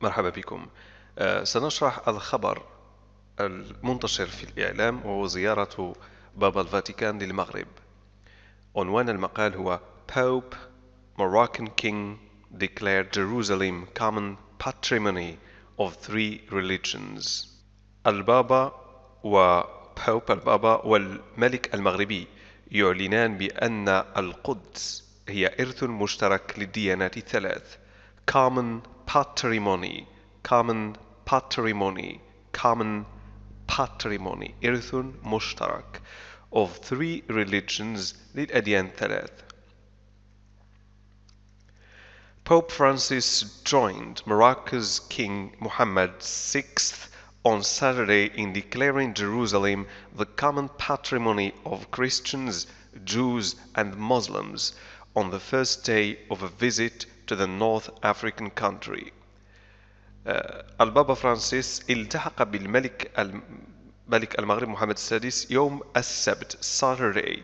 مرحبا بكم آه، سنشرح الخبر المنتشر في الإعلام وهو زيارة بابا الفاتيكان للمغرب عنوان المقال هو Pope Moroccan King declared Jerusalem common patrimony of three religions البابا و Pope البابا والملك المغربي يعلنان بأن القدس هي إرث مشترك للديانات الثلاث common patrimony, common patrimony, common patrimony, إرث mushtarak, of three religions للأديان ثلاث. Pope Francis joined Morocco's King Mohammed VI on Saturday in declaring Jerusalem the common patrimony of Christians, Jews, and Muslims on the first day of a visit to the North African country. البابا فرانسيس التحق بالملك ملك المغرب محمد السادس يوم السبت Saturday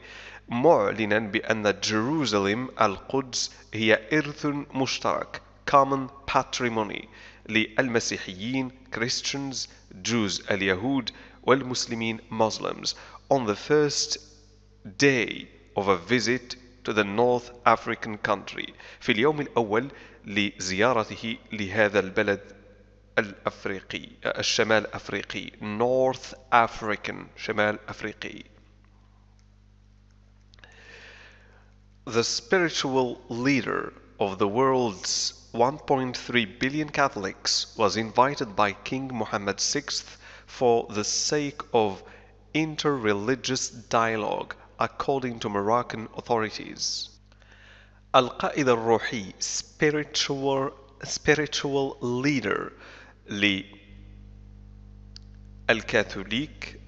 معلنا بأن جيروزاليم القدس هي إرث مشترك common patrimony للمسيحيين Christians Jews اليهود والمسلمين Muslims on the first day of a visit to the North African country في اليوم الأول لزيارته لهذا البلد الأفريقي الشمال أفريقي North African شمال أفريقي The spiritual leader of the world's 1.3 billion Catholics was invited by King Mohammed VI for the sake of interreligious dialogue according to Moroccan authorities. Al-Qaeda al-Ruhi, spiritual, spiritual leader للكاثوليك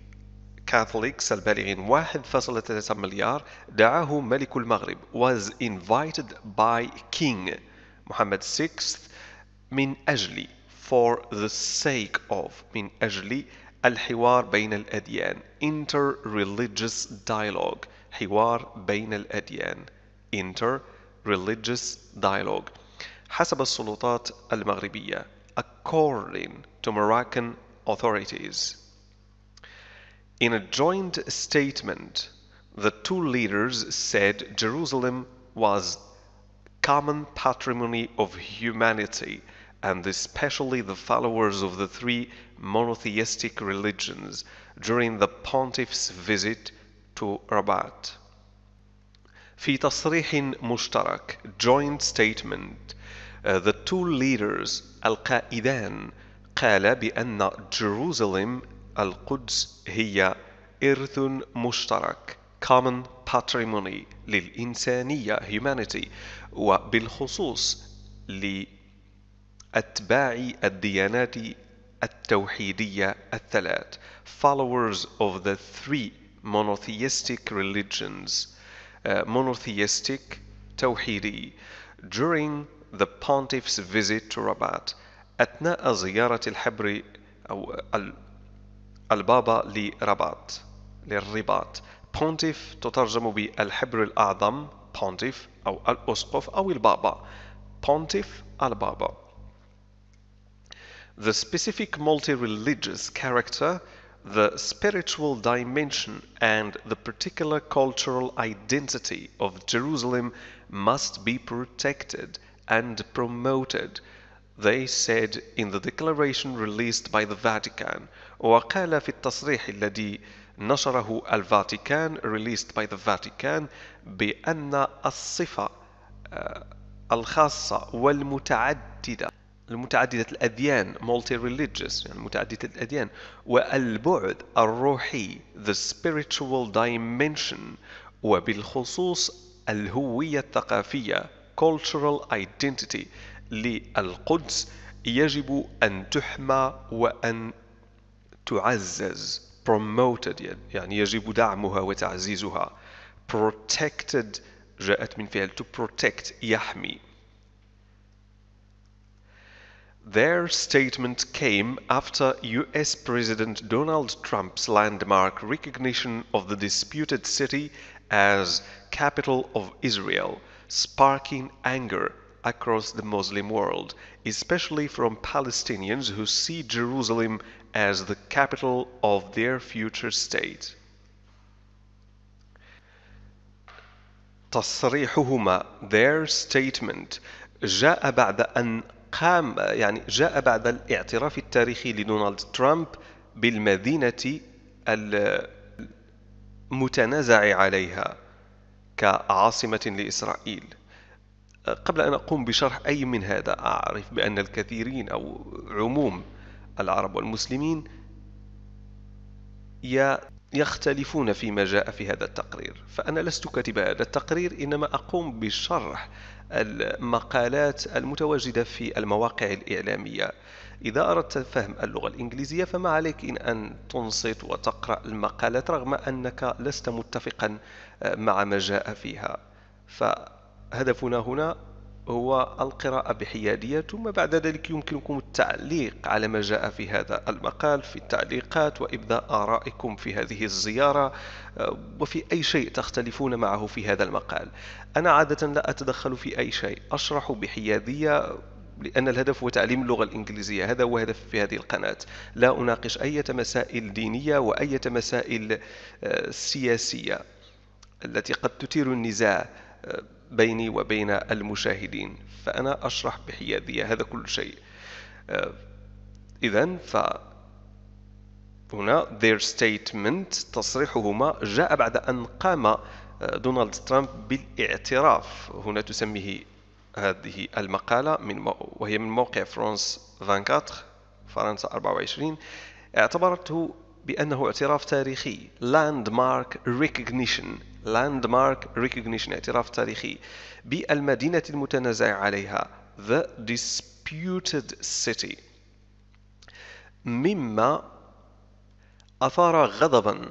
Catholics البالغين 1.3 مليار دعاه ملك المغرب was invited by King Mohammed VI من أجل for the sake of من أجل الحوار بين الأديان interreligious dialogue حوار بين الأديان interreligious dialogue حسب السلطات المغربية according to Moroccan authorities In a joint statement the two leaders said Jerusalem was common patrimony of humanity and especially the followers of the three monotheistic religions during the pontiff's visit to Rabat. في تصريح مشترك joint statement uh, the two leaders القائدان قال بأن Jerusalem القدس هي إرث مشترك common patrimony للإنسانية humanity وبالخصوص ل أتباع الديانات التوحيدية الثلاث followers of the three monotheistic religions uh, monotheistic توحيدي during the pontiff's visit to Rabat أثناء زيارة الحبر أو البابا لرباط للرباط pontiff تترجم بالحبر الأعظم pontiff أو الأسقف أو البابا pontiff البابا the specific multi-religious character, the spiritual dimension and the particular cultural identity of Jerusalem must be protected and promoted, they said in the declaration released by the Vatican وقال في التصريح الذي نشره الفاتيكان released by the Vatican بأن الصفة الخاصة والمتعددة المتعددة الأديان multi religious يعني متعددة الأديان والبعد الروحي the spiritual dimension وبالخصوص الهوية الثقافية cultural identity للقدس يجب أن تحمى وأن تعزز promoted يعني يجب دعمها وتعزيزها protected جاءت من فعل to protect يحمي Their statement came after US President Donald Trump's landmark recognition of the disputed city as capital of Israel, sparking anger across the Muslim world, especially from Palestinians who see Jerusalem as the capital of their future state. تصريحهما their statement جاء بعد أن قام يعني جاء بعد الاعتراف التاريخي لدونالد ترامب بالمدينة المتنازع عليها كعاصمة لإسرائيل قبل أن أقوم بشرح أي من هذا أعرف بأن الكثيرين أو عموم العرب والمسلمين يختلفون فيما جاء في هذا التقرير فأنا لست كاتب هذا التقرير إنما أقوم بشرح المقالات المتواجدة في المواقع الإعلامية إذا أردت فهم اللغة الإنجليزية فما عليك إن أن تنصت وتقرأ المقالات رغم أنك لست متفقا مع ما جاء فيها فهدفنا هنا هو القراءة بحيادية ثم بعد ذلك يمكنكم التعليق على ما جاء في هذا المقال في التعليقات وإبداء آرائكم في هذه الزيارة آه، وفي أي شيء تختلفون معه في هذا المقال أنا عادة لا أتدخل في أي شيء أشرح بحيادية لأن الهدف هو تعليم اللغة الإنجليزية هذا هو هدف في هذه القناة لا أناقش أي مسائل دينية وأي مسائل آه، سياسية التي قد تثير النزاع آه، بيني وبين المشاهدين فأنا أشرح بحيادية هذا كل شيء آه، إذا ف هنا their statement تصريحهما جاء بعد أن قام آه، دونالد ترامب بالاعتراف هنا تسميه هذه المقالة من وهي من موقع فرانس 24 فرنسا 24 اعتبرته بأنه اعتراف تاريخي landmark recognition landmark recognition اعتراف تاريخي بالمدينة المتنازع عليها the disputed city مما أثار غضبا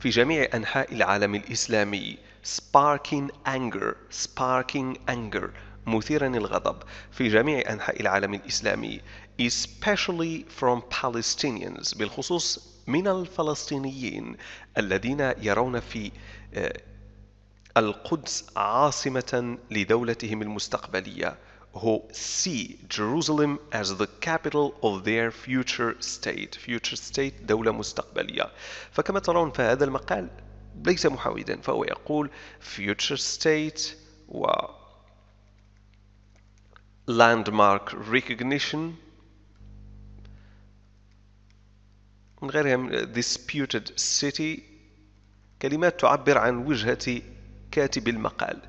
في جميع أنحاء العالم الإسلامي sparking anger sparking anger مثيرا الغضب في جميع أنحاء العالم الإسلامي especially from Palestinians بالخصوص من الفلسطينيين الذين يرون في آه، القدس عاصمة لدولتهم المستقبلية who see Jerusalem as the capital of their future state future state دولة مستقبلية فكما ترون فهذا المقال ليس محاودا فهو يقول future state و landmark recognition من غيرها من disputed city كلمات تعبر عن وجهة كاتب المقال